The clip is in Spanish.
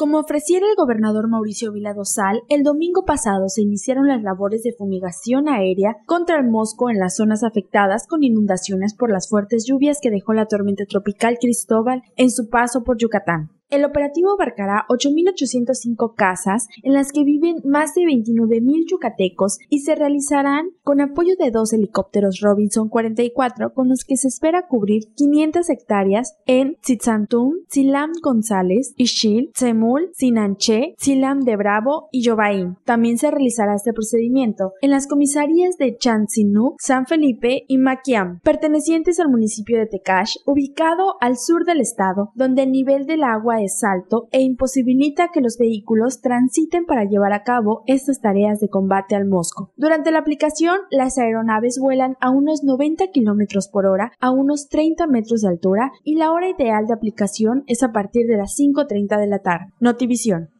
Como ofreciera el gobernador Mauricio Vila Dosal, el domingo pasado se iniciaron las labores de fumigación aérea contra el mosco en las zonas afectadas con inundaciones por las fuertes lluvias que dejó la tormenta tropical Cristóbal en su paso por Yucatán. El operativo abarcará 8.805 casas en las que viven más de 29.000 yucatecos y se realizarán con apoyo de dos helicópteros Robinson 44 con los que se espera cubrir 500 hectáreas en Tzitzantún, Silam González, Ishil, Semul, Sinanche, Silam de Bravo y Yobain. También se realizará este procedimiento en las comisarías de Chansinú, San Felipe y Maquiam, pertenecientes al municipio de Tecash, ubicado al sur del estado, donde el nivel del agua es salto e imposibilita que los vehículos transiten para llevar a cabo estas tareas de combate al mosco. Durante la aplicación, las aeronaves vuelan a unos 90 km por hora a unos 30 metros de altura y la hora ideal de aplicación es a partir de las 5.30 de la tarde. Notivisión.